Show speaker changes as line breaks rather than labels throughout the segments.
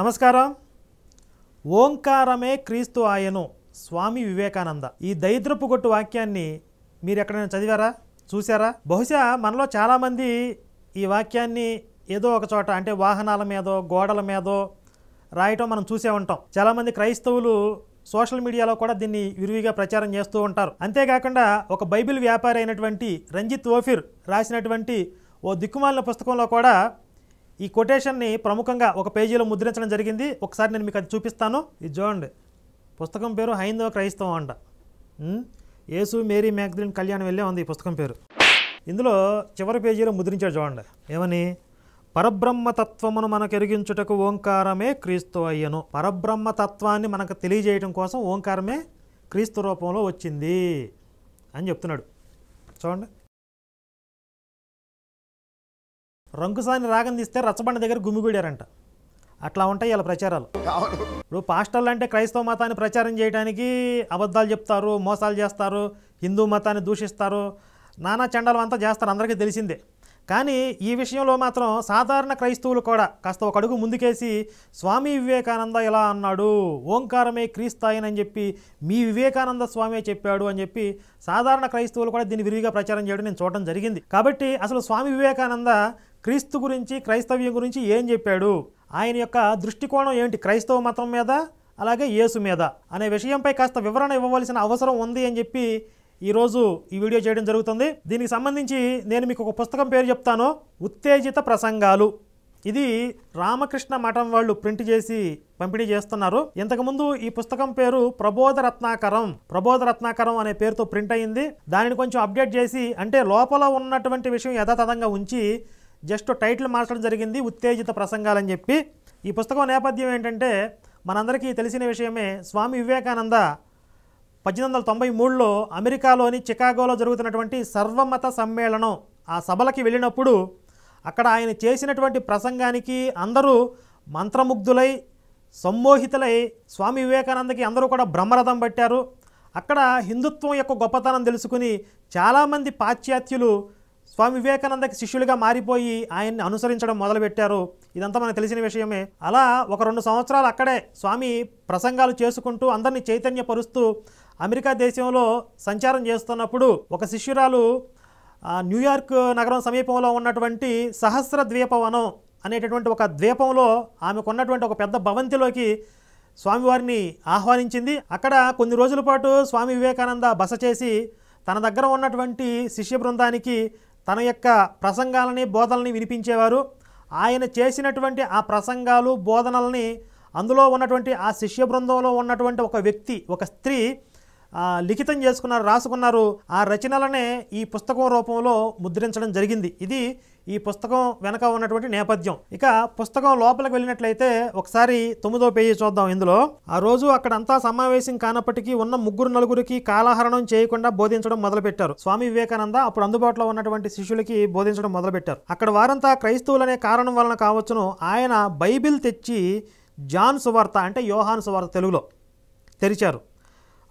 నమస్కారం ఓంకారమే క్రీస్తు ఆయను స్వామి వివేకానంద ఈ దరిద్రపు గొట్టు వాక్యాన్ని మీరు ఎక్కడైనా చదివారా చూసారా బహుశా మనలో చాలామంది ఈ వాక్యాన్ని ఏదో ఒక చోట అంటే వాహనాల మీదో గోడల మీదో రాయటం మనం చూసే ఉంటాం చాలామంది క్రైస్తవులు సోషల్ మీడియాలో కూడా దీన్ని విరివిగా ప్రచారం చేస్తూ ఉంటారు అంతేకాకుండా ఒక బైబిల్ వ్యాపారి అయినటువంటి రంజిత్ ఓఫిర్ రాసినటువంటి ఓ దిక్కుమాలిన పుస్తకంలో కూడా ఈ కొటేషన్ని ప్రముఖంగా ఒక పేజీలో ముద్రించడం జరిగింది ఒకసారి నేను మీకు అది చూపిస్తాను ఇది చూడండి పుస్తకం పేరు హైందవ క్రైస్తవం అంట యేసు మేరీ మ్యాగ్జిన్ కళ్యాణం వెళ్ళే ఉంది ఈ పుస్తకం పేరు ఇందులో చివరి పేజీలో ముద్రించాడు చూడండి ఏమని పరబ్రహ్మతత్వమును మనకు ఎరిగించుటకు ఓంకారమే క్రీస్తు అయ్యను పరబ్రహ్మతత్వాన్ని మనకు తెలియజేయడం కోసం ఓంకారమే క్రీస్తు రూపంలో వచ్చింది అని చెప్తున్నాడు చూడండి రంకుసాని రాగం తీస్తే రచ్చబండ దగ్గర గుమిగూడారంట అట్లా ఉంటాయి ఇలా ప్రచారాలు ఇప్పుడు పాస్టర్లు అంటే క్రైస్తవ మతాన్ని ప్రచారం చేయడానికి అబద్ధాలు చెప్తారు మోసాలు చేస్తారు హిందూ మతాన్ని దూషిస్తారు నానా చండాలు అంతా చేస్తారు అందరికీ తెలిసిందే కానీ ఈ విషయంలో మాత్రం సాధారణ క్రైస్తవులు కూడా కాస్త ఒక అడుగు ముందుకేసి స్వామి వివేకానంద ఇలా అన్నాడు ఓంకారమే క్రీస్తాయనని చెప్పి మీ వివేకానంద స్వామి చెప్పాడు అని చెప్పి సాధారణ క్రైస్తవులు కూడా దీన్ని విరివిగా ప్రచారం చేయడం నేను చూడడం జరిగింది కాబట్టి అసలు స్వామి వివేకానంద క్రీస్తు గురించి క్రైస్తవ్యం గురించి ఏం చెప్పాడు ఆయన యొక్క దృష్టికోణం ఏంటి క్రైస్తవ మతం మీద అలాగే యేసు మీద అనే విషయంపై కాస్త వివరణ ఇవ్వవలసిన అవసరం ఉంది అని చెప్పి ఈరోజు ఈ వీడియో చేయడం జరుగుతుంది దీనికి సంబంధించి నేను మీకు ఒక పుస్తకం పేరు చెప్తాను ఉత్తేజిత ప్రసంగాలు ఇది రామకృష్ణ మఠం వాళ్ళు ప్రింట్ చేసి పంపిణీ చేస్తున్నారు ఇంతకుముందు ఈ పుస్తకం పేరు ప్రబోధ రత్నాకరం ప్రబోధ రత్నాకరం అనే పేరుతో ప్రింట్ అయింది దానిని కొంచెం అప్డేట్ చేసి అంటే లోపల ఉన్నటువంటి విషయం యథాతథంగా ఉంచి జస్ట్ టైటిల్ మార్చడం జరిగింది ఉత్తేజిత ప్రసంగాలని చెప్పి ఈ పుస్తకం నేపథ్యం ఏంటంటే మనందరికీ తెలిసిన విషయమే స్వామి వివేకానంద పద్దెనిమిది వందల తొంభై మూడులో అమెరికాలోని చికాగోలో జరుగుతున్నటువంటి సర్వమత సమ్మేళనం ఆ సభలకి వెళ్ళినప్పుడు అక్కడ ఆయన చేసినటువంటి ప్రసంగానికి అందరూ మంత్రముగ్ధులై సమ్మోహితులై స్వామి వివేకానందకి అందరూ కూడా బ్రహ్మరథం పట్టారు అక్కడ హిందుత్వం యొక్క గొప్పతనం తెలుసుకుని చాలామంది పాశ్చాత్యులు స్వామి వివేకానందకి శిష్యులుగా మారిపోయి ఆయన్ని అనుసరించడం మొదలుపెట్టారు ఇదంతా మనకు తెలిసిన విషయమే అలా ఒక రెండు సంవత్సరాలు అక్కడే స్వామి ప్రసంగాలు చేసుకుంటూ అందరినీ చైతన్యపరుస్తూ అమెరికా దేశంలో సంచారం చేస్తున్నప్పుడు ఒక శిష్యురాలు న్యూయార్క్ నగరం సమీపంలో ఉన్నటువంటి సహస్ర ద్వీపవనం అనేటటువంటి ఒక ద్వీపంలో ఆమెకున్నటువంటి ఒక పెద్ద భవంతిలోకి స్వామివారిని ఆహ్వానించింది అక్కడ కొన్ని రోజుల పాటు స్వామి వివేకానంద బస చేసి తన దగ్గర ఉన్నటువంటి శిష్య బృందానికి తన యొక్క ప్రసంగాలని బోధనల్ని వినిపించేవారు ఆయన చేసినటువంటి ఆ ప్రసంగాలు బోధనల్ని అందులో ఉన్నటువంటి ఆ శిష్య బృందంలో ఉన్నటువంటి ఒక వ్యక్తి ఒక స్త్రీ లిఖితం చేసుకున్నారు రాసుకున్నారు ఆ రచనలనే ఈ పుస్తకం రూపంలో ముద్రించడం జరిగింది ఇది ఈ పుస్తకం వెనక ఉన్నటువంటి నేపథ్యం ఇక పుస్తకం లోపలికి వెళ్ళినట్లయితే ఒకసారి తొమ్మిదో పేజీ చూద్దాం ఇందులో ఆ రోజు అక్కడంతా సమావేశం కానప్పటికీ ఉన్న ముగ్గురు నలుగురికి కాలహరణం చేయకుండా బోధించడం మొదలుపెట్టారు స్వామి వివేకానంద అప్పుడు అందుబాటులో ఉన్నటువంటి శిష్యులకి బోధించడం మొదలుపెట్టారు అక్కడ వారంతా క్రైస్తవులనే కారణం వలన కావచ్చును ఆయన బైబిల్ తెచ్చి జాన్ సువార్త అంటే యోహాన్ సువార్త తెలుగులో తెరిచారు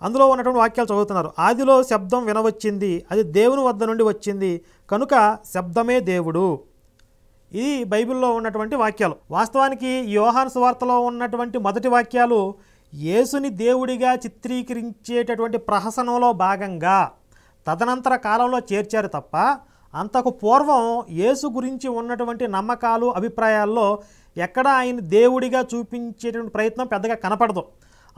అందులో ఉన్నటువంటి వాక్యాలు చదువుతున్నారు ఆదిలో శబ్దం వినవచ్చింది అది దేవుని వద్ద నుండి వచ్చింది కనుక శబ్దమే దేవుడు ఇది బైబిల్లో ఉన్నటువంటి వాక్యాలు వాస్తవానికి యోహాన్ సువార్తలో ఉన్నటువంటి మొదటి వాక్యాలు యేసుని దేవుడిగా చిత్రీకరించేటటువంటి ప్రహసనంలో భాగంగా తదనంతర కాలంలో చేర్చారు తప్ప అంతకు పూర్వం యేసు గురించి ఉన్నటువంటి నమ్మకాలు అభిప్రాయాల్లో ఎక్కడ ఆయన దేవుడిగా చూపించేటువంటి ప్రయత్నం పెద్దగా కనపడదు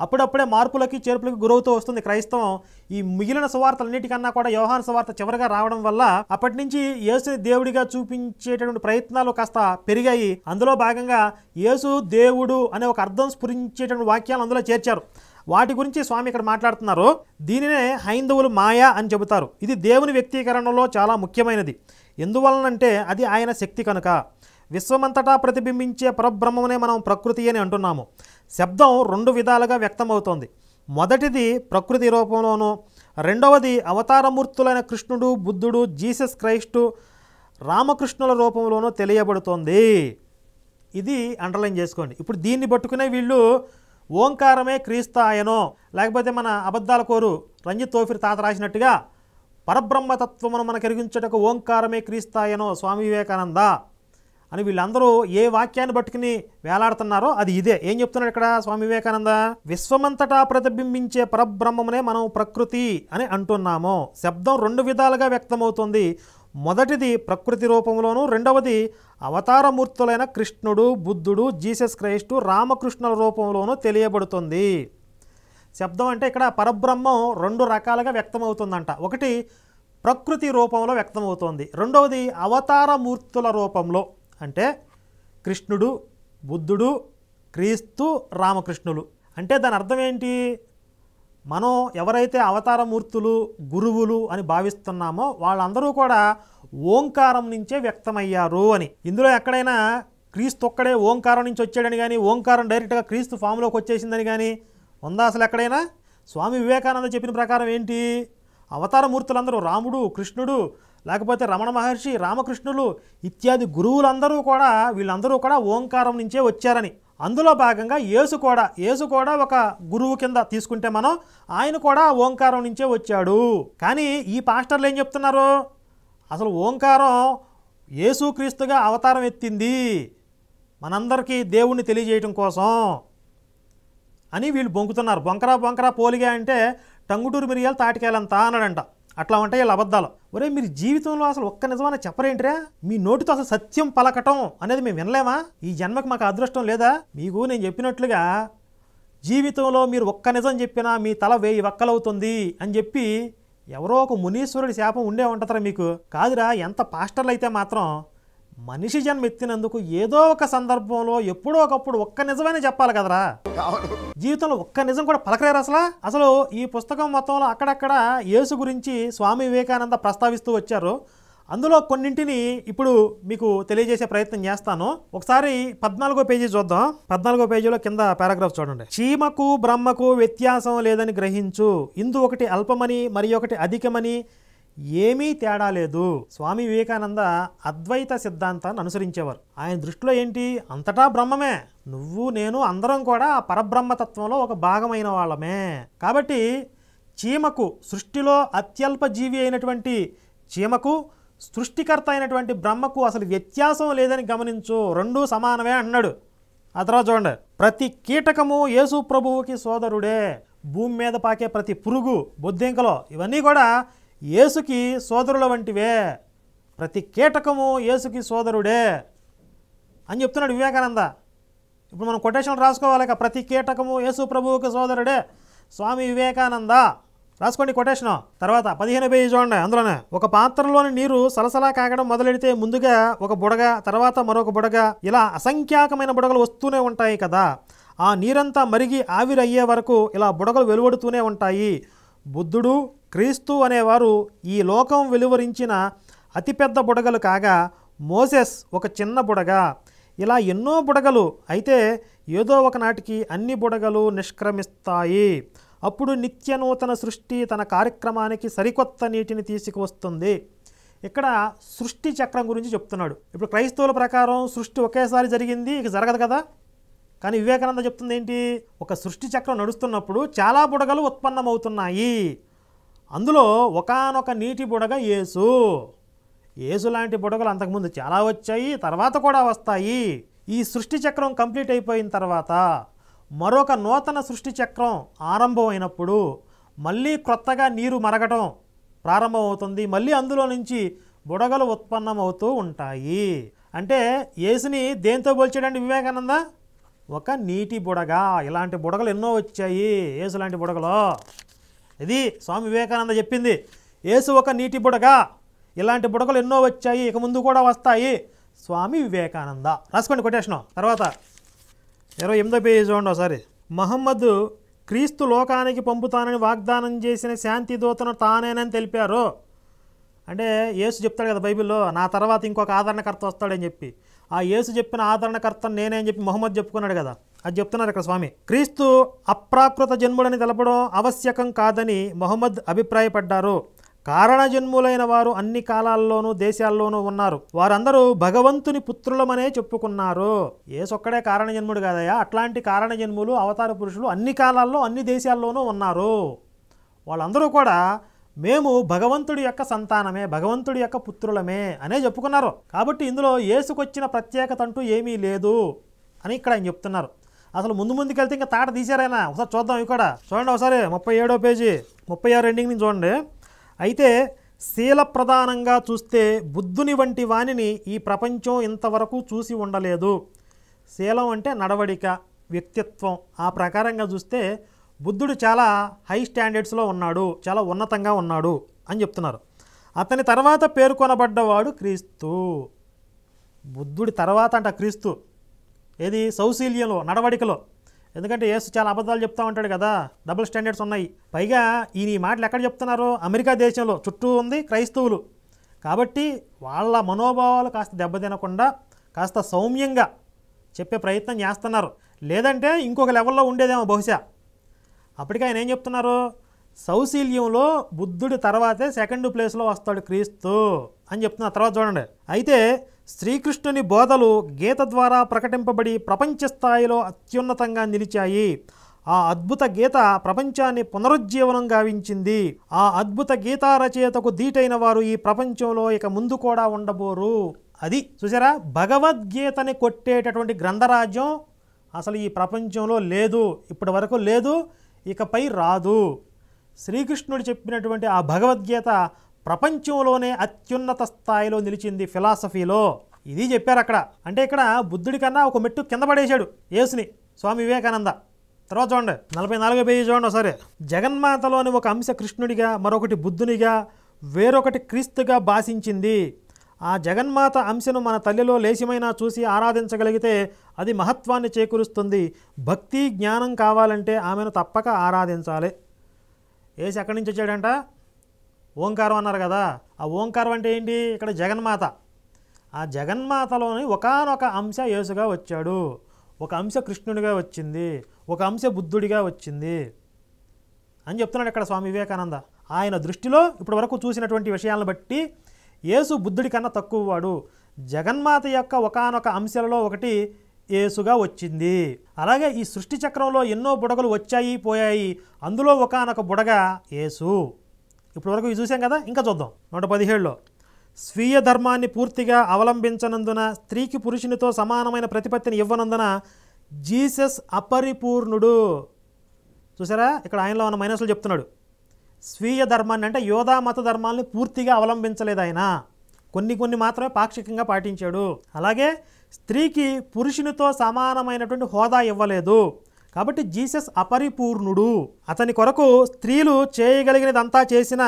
అప్పుడప్పుడే మార్పులకి చేర్పులకి గురవుతూ వస్తుంది క్రైస్తవం ఈ మిగిలిన సువార్తలన్నిటికన్నా కూడా వ్యవహార సువార్త చివరిగా రావడం వల్ల అప్పటి నుంచి యేసుని దేవుడిగా చూపించేటటువంటి ప్రయత్నాలు కాస్త పెరిగాయి అందులో భాగంగా యేసు దేవుడు అనే ఒక అర్థం స్ఫురించేటువంటి వాక్యాలు అందులో చేర్చారు వాటి గురించి స్వామి ఇక్కడ మాట్లాడుతున్నారు దీనినే హైందవులు మాయా అని చెబుతారు ఇది దేవుని వ్యక్తీకరణలో చాలా ముఖ్యమైనది ఎందువలనంటే అది ఆయన శక్తి కనుక విశ్వమంతటా ప్రతిబింబించే పరబ్రహ్మనే మనం ప్రకృతి అని అంటున్నాము శబ్దం రెండు విధాలుగా వ్యక్తమవుతోంది మొదటిది ప్రకృతి రూపంలోనూ రెండవది అవతారమూర్తులైన కృష్ణుడు బుద్ధుడు జీసస్ క్రైస్టు రామకృష్ణుల రూపంలోనూ తెలియబడుతోంది ఇది అండర్లైన్ చేసుకోండి ఇప్పుడు దీన్ని పట్టుకునే వీళ్ళు ఓంకారమే క్రీస్తాయనో లేకపోతే మన అబద్ధాల కోరు రంజిత్ తోఫిర్ తాత రాసినట్టుగా పరబ్రహ్మతత్వమును మనకు ఎరిగించుటకు ఓంకారమే క్రీస్తాయనో స్వామి వివేకానంద అని వీళ్ళందరూ ఏ వాక్యాన్ని పట్టుకుని వేలాడుతున్నారో అది ఇదే ఏం చెప్తున్నాడు ఇక్కడ స్వామి వివేకానంద విశ్వమంతటా ప్రతిబింబించే పరబ్రహ్మమునే మనం ప్రకృతి అని అంటున్నాము శబ్దం రెండు విధాలుగా వ్యక్తమవుతుంది మొదటిది ప్రకృతి రూపంలోను రెండవది అవతారమూర్తులైన కృష్ణుడు బుద్ధుడు జీసస్ క్రైస్టు రామకృష్ణుల రూపంలోనూ తెలియబడుతుంది శబ్దం అంటే ఇక్కడ పరబ్రహ్మం రెండు రకాలుగా వ్యక్తమవుతుందంట ఒకటి ప్రకృతి రూపంలో వ్యక్తమవుతోంది రెండవది అవతారమూర్తుల రూపంలో అంటే కృష్ణుడు బుద్ధుడు క్రీస్తు రామకృష్ణులు అంటే దాని అర్థం ఏంటి మనం ఎవరైతే అవతారమూర్తులు గురువులు అని భావిస్తున్నామో వాళ్ళందరూ కూడా ఓంకారం నుంచే వ్యక్తమయ్యారు అని ఇందులో ఎక్కడైనా క్రీస్తు ఒక్కడే ఓంకారం నుంచి వచ్చాడని కానీ ఓంకారం డైరెక్ట్గా క్రీస్తు ఫామ్లోకి వచ్చేసిందని కానీ ఉందా అసలు ఎక్కడైనా స్వామి వివేకానంద చెప్పిన ప్రకారం ఏంటి అవతారమూర్తులందరూ రాముడు కృష్ణుడు లేకపోతే రమణ మహర్షి రామకృష్ణులు ఇత్యాది గురువులందరూ కూడా వీళ్ళందరూ కూడా ఓంకారం నుంచే వచ్చారని అందులో భాగంగా యేసు కూడా యేసు కూడా ఒక గురువు కింద తీసుకుంటే మనం ఆయన కూడా ఓంకారం నుంచే వచ్చాడు కానీ ఈ పాస్టర్లు ఏం చెప్తున్నారు అసలు ఓంకారం యేసుక్రీస్తుగా అవతారం ఎత్తింది మనందరికీ దేవుణ్ణి తెలియజేయటం కోసం అని వీళ్ళు బొంకుతున్నారు బొంకరా బొంకరా పోలిగా అంటే టంగుటూరు మిరియాలు తాటికాయలంతా అన్నాడంట అట్లా ఉంటాయి వాళ్ళ అబద్ధాలు ఒరే మీరు జీవితంలో అసలు ఒక్క నిజమని చెప్పరేంటిరా మీ నోటితో అసలు సత్యం పలకటం అనేది మేము వినలేమా ఈ జన్మకి మాకు అదృష్టం లేదా మీకు నేను చెప్పినట్లుగా జీవితంలో మీరు ఒక్క నిజం చెప్పినా మీ తల వేయి వక్కలవుతుంది అని చెప్పి ఎవరో ఒక మునీశ్వరుడి శాపం ఉండే ఉంటుందిరా మీకు కాదురా ఎంత పాస్టర్లు అయితే మాత్రం మనిషి జన్మ ఎత్తినందుకు ఏదో ఒక సందర్భంలో ఎప్పుడో ఒకప్పుడు ఒక్క నిజమైనా చెప్పాలి కదరా జీవితంలో ఒక్క నిజం కూడా పలకలేరు అసలు అసలు ఈ పుస్తకం మొత్తంలో అక్కడక్కడ యేసు గురించి స్వామి వివేకానంద ప్రస్తావిస్తూ వచ్చారు అందులో కొన్నింటిని ఇప్పుడు మీకు తెలియజేసే ప్రయత్నం చేస్తాను ఒకసారి పద్నాలుగో పేజీ చూద్దాం పద్నాలుగో పేజీలో కింద పారాగ్రాఫ్ చూడండి చీమకు బ్రహ్మకు వ్యత్యాసం లేదని గ్రహించు ఇందు ఒకటి అల్పమని మరి ఒకటి అధికమని ఏమీ తేడా లేదు స్వామి వివేకానంద అద్వైత సిద్ధాంతాన్ని అనుసరించేవారు ఆయన దృష్టిలో ఏంటి అంతటా బ్రహ్మమే నువ్వు నేను అందరం కూడా పరబ్రహ్మతత్వంలో ఒక భాగమైన వాళ్ళమే కాబట్టి చీమకు సృష్టిలో అత్యల్ప జీవి అయినటువంటి చీమకు సృష్టికర్త అయినటువంటి బ్రహ్మకు అసలు వ్యత్యాసం లేదని గమనించు రెండూ సమానమే అన్నాడు ఆ తర్వాత చూడండి ప్రతి కీటకము యేసు ప్రభువుకి సోదరుడే భూమి మీద పాకే ప్రతి పురుగు బొద్దింకలో ఇవన్నీ కూడా యేసుకి సోదరుల వంటివే ప్రతి కీటకము యేసుకి సోదరుడే అని చెప్తున్నాడు వివేకానంద ఇప్పుడు మనం కొటేషన్ రాసుకోవాలి ప్రతి కీటకము యేసు ప్రభువుకి సోదరుడే స్వామి వివేకానంద రాసుకోండి కొటేషన్ తర్వాత పదిహేను పేజీ చూడండి అందులోనే ఒక పాత్రలోని నీరు సలసలా కాగడం మొదలెడితే ముందుగా ఒక బుడగ తర్వాత మరొక బుడగ ఇలా అసంఖ్యాకమైన బుడగలు వస్తూనే ఉంటాయి కదా ఆ నీరంతా మరిగి ఆవిరయ్యే వరకు ఇలా బుడగలు వెలువడుతూనే ఉంటాయి బుద్ధుడు క్రీస్తు అనేవారు ఈ లోకం వెలువరించిన అతిపెద్ద బుడగలు కాగా మోసెస్ ఒక చిన్న బుడగ ఇలా ఎన్నో బుడగలు అయితే ఏదో ఒకనాటికి అన్ని బుడగలు నిష్క్రమిస్తాయి అప్పుడు నిత్య నూతన సృష్టి తన కార్యక్రమానికి సరికొత్త నీటిని తీసుకువస్తుంది ఇక్కడ సృష్టి చక్రం గురించి చెప్తున్నాడు ఇప్పుడు క్రైస్తవుల ప్రకారం సృష్టి ఒకేసారి జరిగింది ఇక జరగదు కదా కానీ వివేకానంద చెప్తుంది ఏంటి ఒక సృష్టి చక్రం నడుస్తున్నప్పుడు చాలా బుడగలు ఉత్పన్నమవుతున్నాయి అందులో ఒకనొక నీటి బుడగ యేసు యేసు లాంటి బుడగలు అంతకుముందు చాలా వచ్చాయి తర్వాత కూడా వస్తాయి ఈ సృష్టి చక్రం కంప్లీట్ అయిపోయిన తర్వాత మరొక నూతన సృష్టి చక్రం ఆరంభమైనప్పుడు మళ్ళీ క్రొత్తగా నీరు మరగటం ప్రారంభమవుతుంది మళ్ళీ అందులో నుంచి బుడగలు ఉత్పన్నమవుతూ ఉంటాయి అంటే యేసుని దేంతో పోల్చాడండి వివేకానంద ఒక నీటి బుడగ ఇలాంటి బుడగలు ఎన్నో వచ్చాయి ఏసు లాంటి బుడగలో ఇది స్వామి వివేకానంద చెప్పింది ఏసు ఒక నీటి బుడక ఇలాంటి బుడకలు ఎన్నో వచ్చాయి ఇక ముందు కూడా వస్తాయి స్వామి వివేకానంద రాసుకోండి కొటేషన్ తర్వాత ఇరవై ఎనిమిదో పేజీ చూడండి ఒకసారి మహమ్మద్ క్రీస్తు లోకానికి పంపుతానని వాగ్దానం చేసిన శాంతి దూతను తానేనని తెలిపారు అంటే ఏసు చెప్తాడు కదా బైబిల్లో నా తర్వాత ఇంకొక ఆదరణకర్త వస్తాడని చెప్పి ఆ యేసు చెప్పిన ఆదరణకర్త నేనే అని చెప్పి మొహమ్మద్ చెప్పుకున్నాడు కదా అది చెప్తున్నారు ఇక్కడ స్వామి క్రీస్తు అప్రాకృత జన్ముడని తెలపడం ఆవశ్యకం కాదని మొహమ్మద్ అభిప్రాయపడ్డారు కారణ జన్ములైన వారు అన్ని కాలాల్లోనూ దేశాల్లోనూ ఉన్నారు వారందరూ భగవంతుని పుత్రులమనే చెప్పుకున్నారు ఏసొక్కడే కారణ జన్ముడు కాదయ్యా అట్లాంటి కారణ జన్ములు అవతార పురుషులు అన్ని కాలాల్లో అన్ని దేశాల్లోనూ ఉన్నారు వాళ్ళందరూ కూడా మేము భగవంతుడి యొక్క సంతానమే భగవంతుడి యొక్క పుత్రులమే అనే చెప్పుకున్నారు కాబట్టి ఇందులో ఏసుకొచ్చిన ప్రత్యేకత అంటూ ఏమీ లేదు అని ఇక్కడ ఆయన చెప్తున్నారు అసలు ముందు ముందుకెళ్తే ఇంకా తాట తీశారైనా ఒకసారి చూద్దాం ఇక్కడ చూడండి ఒకసారి ముప్పై ఏడో పేజీ ముప్పై ఆరు ఎండింగ్ చూడండి అయితే శీల ప్రధానంగా చూస్తే బుద్ధుని వంటి వాణిని ఈ ప్రపంచం ఇంతవరకు చూసి ఉండలేదు శీలం అంటే నడవడిక వ్యక్తిత్వం ఆ ప్రకారంగా చూస్తే బుద్ధుడు చాలా హై స్టాండర్డ్స్లో ఉన్నాడు చాలా ఉన్నతంగా ఉన్నాడు అని చెప్తున్నారు అతని తర్వాత పేర్కొనబడ్డవాడు క్రీస్తు బుద్ధుడి తర్వాత అంట క్రీస్తు ఏది సౌశీల్యంలో నడవడికలో ఎందుకంటే యేసు చాలా అబద్ధాలు చెప్తూ ఉంటాడు కదా డబుల్ స్టాండర్డ్స్ ఉన్నాయి పైగా ఈయన ఈ మాటలు ఎక్కడ చెప్తున్నారో అమెరికా దేశంలో చుట్టూ ఉంది క్రైస్తవులు కాబట్టి వాళ్ళ మనోభావాలు కాస్త దెబ్బతినకుండా కాస్త సౌమ్యంగా చెప్పే ప్రయత్నం చేస్తున్నారు లేదంటే ఇంకొక లెవెల్లో ఉండేదేమో బహుశా అప్పటికే ఆయన ఏం చెప్తున్నారు సౌశీల్యంలో బుద్ధుడి తర్వాతే సెకండ్ ప్లేస్లో వస్తాడు క్రీస్తు అని చెప్తున్నా తర్వాత చూడండి అయితే శ్రీకృష్ణుని బోధలు గీత ద్వారా ప్రకటింపబడి ప్రపంచ స్థాయిలో అత్యున్నతంగా నిలిచాయి ఆ అద్భుత గీత ప్రపంచాన్ని పునరుజ్జీవనం గావించింది ఆ అద్భుత గీతా రచయితకు దీటైన వారు ఈ ప్రపంచంలో ఇక ముందు కూడా ఉండబోరు అది చూసారా భగవద్గీతని కొట్టేటటువంటి గ్రంథరాజ్యం అసలు ఈ ప్రపంచంలో లేదు ఇప్పటి వరకు లేదు ఇకపై రాదు శ్రీకృష్ణుడు చెప్పినటువంటి ఆ భగవద్గీత ప్రపంచంలోనే అత్యున్నత స్థాయిలో నిలిచింది ఫిలాసఫీలో ఇది చెప్పారు అక్కడ అంటే ఇక్కడ బుద్ధుడి కన్నా ఒక మెట్టు కింద పడేశాడు యేసుని స్వామి వివేకానంద తర్వాత చూడండి నలభై నాలుగో పేజీ చూడండి ఒకసారి జగన్మాతలోని ఒక అంశ కృష్ణుడిగా మరొకటి బుద్ధునిగా వేరొకటి క్రీస్తుగా భాషించింది ఆ జగన్మాత అంశను మన తల్లిలో లేచిమైనా చూసి ఆరాధించగలిగితే అది మహత్వాన్ని చేకూరుస్తుంది భక్తి జ్ఞానం కావాలంటే ఆమెను తప్పక ఆరాధించాలి ఏసి ఎక్కడి నుంచి వచ్చాడంట ఓంకారం అన్నారు కదా ఆ ఓంకారం అంటే ఏంటి ఇక్కడ జగన్మాత ఆ జగన్మాతలోని ఒకనొక అంశ యేసుగా వచ్చాడు ఒక అంశ కృష్ణుడిగా వచ్చింది ఒక అంశ బుద్ధుడిగా వచ్చింది అని చెప్తున్నాడు ఇక్కడ స్వామి వివేకానంద ఆయన దృష్టిలో ఇప్పటి వరకు చూసినటువంటి విషయాలను బట్టి యేసు బుద్ధుడి కన్నా తక్కువవాడు జగన్మాత యొక్క ఒకనొక అంశాలలో ఒకటి యేసుగా వచ్చింది అలాగే ఈ సృష్టి చక్రంలో ఎన్నో బుడగలు వచ్చాయి పోయాయి అందులో ఒకనొక బుడగ యేసు ఇప్పుడు వరకు ఇది చూసాం కదా ఇంకా చూద్దాం నూట పదిహేడులో స్వీయ ధర్మాన్ని పూర్తిగా అవలంబించనందున స్త్రీకి పురుషునితో సమానమైన ప్రతిపత్తిని ఇవ్వనందున జీసస్ అపరిపూర్ణుడు చూసారా ఇక్కడ ఆయనలో ఉన్న మైనస్లు చెప్తున్నాడు స్వీయ ధర్మాన్ని అంటే యోధా మత ధర్మాల్ని పూర్తిగా అవలంబించలేదు ఆయన కొన్ని కొన్ని మాత్రమే పాక్షికంగా పాటించాడు అలాగే స్త్రీకి పురుషునితో సమానమైనటువంటి హోదా ఇవ్వలేదు కాబట్టి జీసస్ అపరిపూర్ణుడు అతని కొరకు స్త్రీలు చేయగలిగినదంతా చేసిన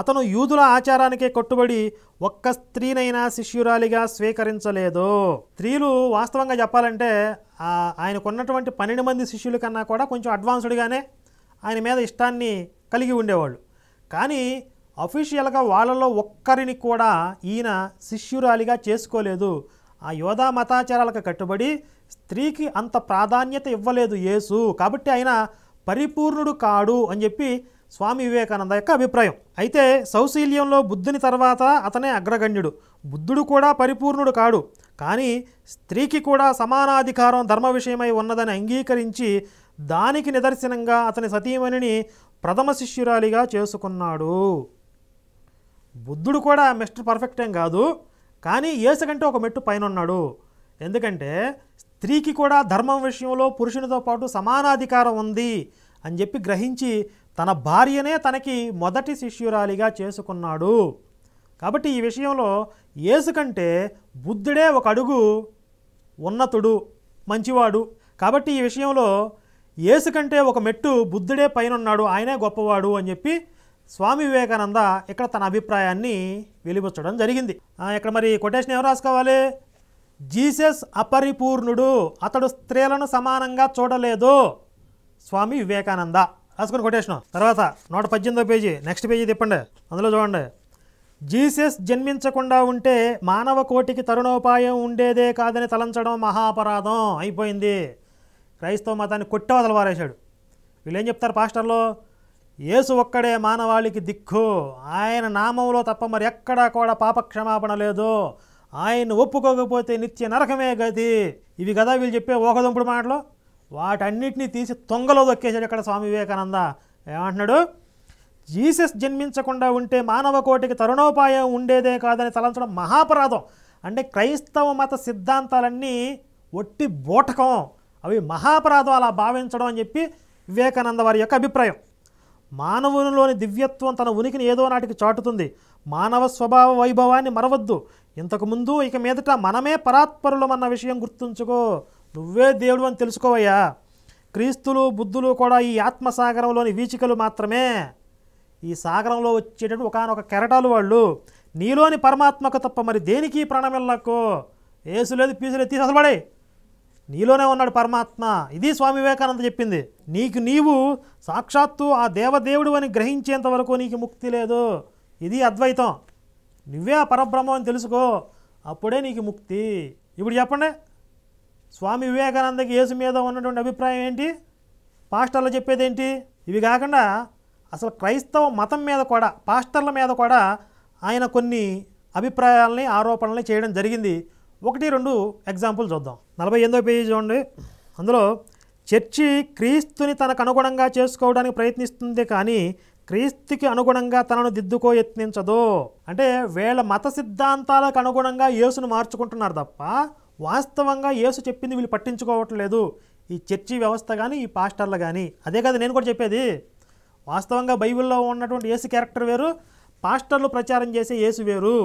అతను యూదుల ఆచారానికే కట్టుబడి ఒక్క స్త్రీనైనా శిష్యురాలిగా స్వీకరించలేదు స్త్రీలు వాస్తవంగా చెప్పాలంటే ఆయనకున్నటువంటి పన్నెండు మంది శిష్యుల కన్నా కూడా కొంచెం అడ్వాన్స్డ్గానే ఆయన మీద ఇష్టాన్ని కలిగి ఉండేవాళ్ళు కానీ అఫీషియల్గా వాళ్ళలో ఒక్కరిని కూడా ఈయన శిష్యురాలిగా చేసుకోలేదు ఆ యోధా మతాచారాలకు కట్టుబడి స్త్రీకి అంత ప్రాధాన్యత ఇవ్వలేదు యేసు కాబట్టి ఆయన పరిపూర్ణుడు కాడు అని చెప్పి స్వామి వివేకానంద యొక్క అభిప్రాయం అయితే సౌశీల్యంలో బుద్ధుని తర్వాత అతనే అగ్రగణ్యుడు బుద్ధుడు కూడా పరిపూర్ణుడు కాడు కానీ స్త్రీకి కూడా సమానాధికారం ధర్మ విషయమై ఉన్నదని అంగీకరించి దానికి నిదర్శనంగా అతని సతీమణిని ప్రథమ శిష్యురాలిగా చేసుకున్నాడు బుద్ధుడు కూడా మిస్టర్ పర్ఫెక్ట్ ఏం కాదు కానీ ఏసుకంటే ఒక మెట్టు పైన ఉన్నాడు ఎందుకంటే స్త్రీకి కూడా ధర్మం విషయంలో పురుషునితో పాటు సమానాధికారం ఉంది అని చెప్పి గ్రహించి తన భార్యనే తనకి మొదటి శిష్యురాలిగా చేసుకున్నాడు కాబట్టి ఈ విషయంలో ఏసుకంటే బుద్ధుడే ఒక అడుగు ఉన్నతుడు మంచివాడు కాబట్టి ఈ విషయంలో యేసు కంటే ఒక మెట్టు బుద్ధుడే పైనున్నాడు ఆయనే గొప్పవాడు అని చెప్పి స్వామి వివేకానంద ఇక్కడ తన అభిప్రాయాన్ని వెలిబుచ్చడం జరిగింది ఇక్కడ మరి కొటేషన్ ఎవరు రాసుకోవాలి జీసస్ అపరిపూర్ణుడు అతడు స్త్రీలను సమానంగా చూడలేదు స్వామి వివేకానంద రాసుకుని కొటేషన్ తర్వాత నూట పద్దెనిమిదో పేజీ నెక్స్ట్ పేజీ తిప్పండి అందులో చూడండి జీసస్ జన్మించకుండా ఉంటే మానవ కోటికి తరుణోపాయం ఉండేదే కాదని తలంచడం మహాపరాధం అయిపోయింది క్రైస్తవ మతాన్ని కొట్టవదలు వారేశాడు వీళ్ళు ఏం చెప్తారు పాస్టర్లో యేసు ఒక్కడే మానవాళికి దిక్కు ఆయన నామంలో తప్ప మరి ఎక్కడా కూడా పాపక్షమాపణ లేదు ఆయన ఒప్పుకోకపోతే నిత్య నరకమే గది ఇవి కదా వీళ్ళు చెప్పే ఓకదంపుడు మాటలు వాటన్నిటినీ తీసి తొంగలో దొక్కేశాడు ఇక్కడ స్వామి వివేకానంద ఏమంటున్నాడు జీసస్ జన్మించకుండా ఉంటే మానవ కోటికి తరుణోపాయం ఉండేదే కాదని తలంచడం మహాపరాధం అంటే క్రైస్తవ మత సిద్ధాంతాలన్నీ ఒట్టి బూటకం అవి మహాపరాధం అలా భావించడం అని చెప్పి వివేకానంద వారి యొక్క అభిప్రాయం మానవునిలోని దివ్యత్వం తన ఉనికిని ఏదో నాటికి చాటుతుంది మానవ స్వభావ వైభవాన్ని మరవద్దు ఇంతకుముందు ఇక మీదట మనమే పరాత్పరులమన్న విషయం గుర్తుంచుకో నువ్వే దేవుడు అని తెలుసుకోవయ్యా క్రీస్తులు బుద్ధులు కూడా ఈ ఆత్మసాగరంలోని వీచికలు మాత్రమే ఈ సాగరంలో వచ్చేటట్టు ఒకనొక కెరటాలు వాళ్ళు నీలోని పరమాత్మకు తప్ప మరి దేనికి ప్రాణమిల్లకు ఏసు లేదు పీసు లేదు తీసి అసలు నీలోనే ఉన్నాడు పరమాత్మ ఇది స్వామి వివేకానంద చెప్పింది నీకు నీవు సాక్షాత్తు ఆ దేవదేవుడు అని గ్రహించేంత వరకు నీకు ముక్తి లేదు ఇది అద్వైతం నువ్వే ఆ పరబ్రహ్మం అని తెలుసుకో అప్పుడే నీకు ముక్తి ఇప్పుడు చెప్పండి స్వామి వివేకానందకి యేసు మీద ఉన్నటువంటి అభిప్రాయం ఏంటి పాస్టర్లు చెప్పేదేంటి ఇవి కాకుండా అసలు క్రైస్తవ మతం మీద కూడా పాస్టర్ల మీద కూడా ఆయన కొన్ని అభిప్రాయాలని ఆరోపణల్ని చేయడం జరిగింది ఒకటి రెండు ఎగ్జాంపుల్ చూద్దాం నలభై ఎనిమిదో పేజీ చూడండి అందులో చర్చి క్రీస్తుని తనకు అనుగుణంగా చేసుకోవడానికి ప్రయత్నిస్తుంది కానీ క్రీస్తుకి అనుగుణంగా తనను దిద్దుకో యత్నించదు అంటే వీళ్ళ మత సిద్ధాంతాలకు అనుగుణంగా యేసును మార్చుకుంటున్నారు తప్ప వాస్తవంగా యేసు చెప్పింది వీళ్ళు పట్టించుకోవట్లేదు ఈ చర్చి వ్యవస్థ కానీ ఈ పాస్టర్లు కానీ అదే కదా నేను కూడా చెప్పేది వాస్తవంగా బైబిల్లో ఉన్నటువంటి ఏసు క్యారెక్టర్ వేరు పాస్టర్లు ప్రచారం చేసే యేసు వేరు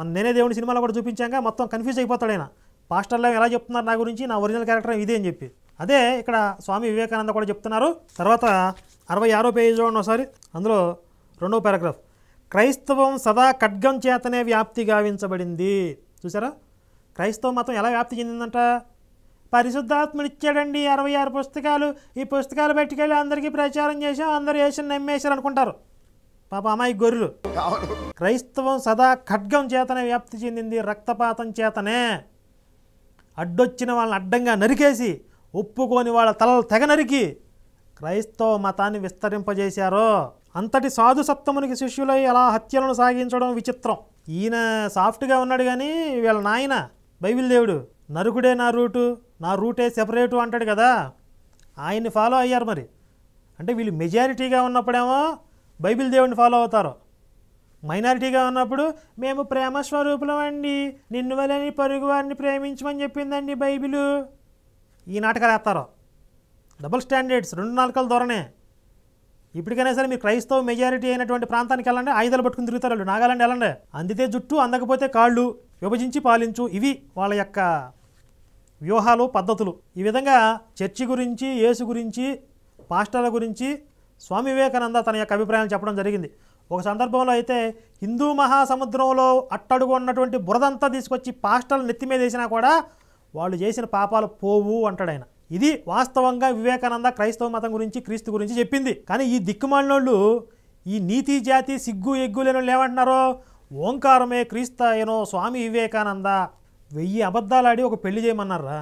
మన నేనే దేవుని సినిమాలో కూడా చూపించాక మొత్తం కన్ఫ్యూజ్ అయిపోతాడు ఆయన పాస్టర్లో ఎలా చెప్తున్నారు నా గురించి నా ఒరిజినల్ క్యారెక్టర్ ఇదే అని చెప్పి అదే ఇక్కడ స్వామి వివేకానంద కూడా చెప్తున్నారు తర్వాత అరవై ఆరో పేజీలో చూడండి ఒకసారి అందులో రెండో పారాగ్రాఫ్ క్రైస్తవం సదా ఖడ్గం చేతనే వ్యాప్తి గావించబడింది చూసారా క్రైస్తవం మతం ఎలా వ్యాప్తి చెందిందంట పరిశుద్ధాత్మనిచ్చాడండి అరవై ఆరు పుస్తకాలు ఈ పుస్తకాలు పెట్టుకెళ్ళి అందరికీ ప్రచారం చేసాం అందరూ వేసి నమ్మేశారు అనుకుంటారు పాప అమ్మాయి గొర్రెలు క్రైస్తవం సదా ఖడ్గం చేతనే వ్యాప్తి చెందింది రక్తపాతం చేతనే అడ్డొచ్చిన వాళ్ళని అడ్డంగా నరికేసి ఒప్పుకొని వాళ్ళ తలలు తెగ నరికి క్రైస్తవ మతాన్ని విస్తరింపజేశారు అంతటి సాధు సప్తమునికి శిష్యులై అలా హత్యలను సాగించడం విచిత్రం ఈయన సాఫ్ట్గా ఉన్నాడు కానీ వీళ్ళ నాయన బైబిల్ దేవుడు నరుకుడే నా రూటు నా రూటే సెపరేటు అంటాడు కదా ఆయన్ని ఫాలో అయ్యారు మరి అంటే వీళ్ళు మెజారిటీగా ఉన్నప్పుడేమో బైబిల్ దేవుడిని ఫాలో అవుతారో మైనారిటీగా ఉన్నప్పుడు మేము ప్రేమ స్వరూపులం అండి నిన్ను వలని పరుగు వారిని ప్రేమించమని చెప్పిందండి బైబిలు ఈ నాటకాలు వేస్తారు డబుల్ స్టాండర్డ్స్ రెండు నాలుకల ధోరణే ఇప్పటికైనా సరే మీరు క్రైస్తవ మెజారిటీ అయినటువంటి ప్రాంతానికి వెళ్ళండి ఆయుధాలు పట్టుకుని తిరుగుతారు వాళ్ళు నాగాలండి వెళ్ళండి అందితే జుట్టు అందకపోతే కాళ్ళు విభజించి పాలించు ఇవి వాళ్ళ యొక్క వ్యూహాలు పద్ధతులు ఈ విధంగా చర్చి గురించి యేసు గురించి పాస్టర్ల గురించి స్వామి వివేకానంద తన యొక్క అభిప్రాయాలు చెప్పడం జరిగింది ఒక సందర్భంలో అయితే హిందూ మహాసముద్రంలో అట్టడుగు ఉన్నటువంటి బురదంతా తీసుకొచ్చి పాస్టల్ నెత్తి మీద వేసినా కూడా వాళ్ళు చేసిన పాపాలు పోవు అంటాడు ఆయన ఇది వాస్తవంగా వివేకానంద క్రైస్తవ మతం గురించి క్రీస్తు గురించి చెప్పింది కానీ ఈ దిక్కుమాలినోళ్ళు ఈ నీతి జాతి సిగ్గు ఎగ్గులేనో లేవంటున్నారో ఓంకారమే క్రీస్త ఏనో స్వామి వివేకానంద వెయ్యి అబద్ధాలాడి ఒక పెళ్లి చేయమన్నారా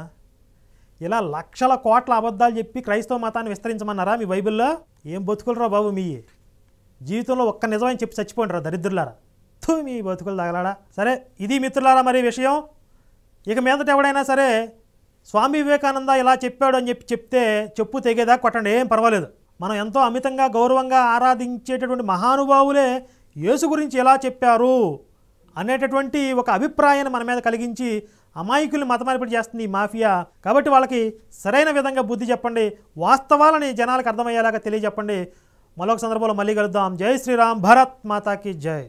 ఇలా లక్షల కోట్ల అబద్ధాలు చెప్పి క్రైస్తవ మతాన్ని విస్తరించమన్నారా మీ బైబిల్లో ఏం బతుకులరా బాబు మీ జీవితంలో ఒక్క నిజమని చెప్పి చచ్చిపోండిరా దరిద్రులారా తూ మీ బతుకులు తగలాడా సరే ఇది మిత్రులారా మరి విషయం ఇక మీదట ఎవడైనా సరే స్వామి వివేకానంద ఇలా చెప్పాడు అని చెప్పి చెప్తే చెప్పు తెగేదా కొట్టండి ఏం పర్వాలేదు మనం ఎంతో అమితంగా గౌరవంగా ఆరాధించేటటువంటి మహానుభావులే యేసు గురించి ఎలా చెప్పారు అనేటటువంటి ఒక అభిప్రాయాన్ని మన మీద కలిగించి అమాయకులు మతమార్పిడి చేస్తుంది ఈ మాఫియా కాబట్టి వాళ్ళకి సరైన విధంగా బుద్ధి చెప్పండి వాస్తవాలని జనాలకు అర్థమయ్యేలాగా తెలియజెప్పండి మరొక సందర్భంలో మళ్ళీ కలుద్దాం జై శ్రీరామ్ భరత్ మాతాకి జై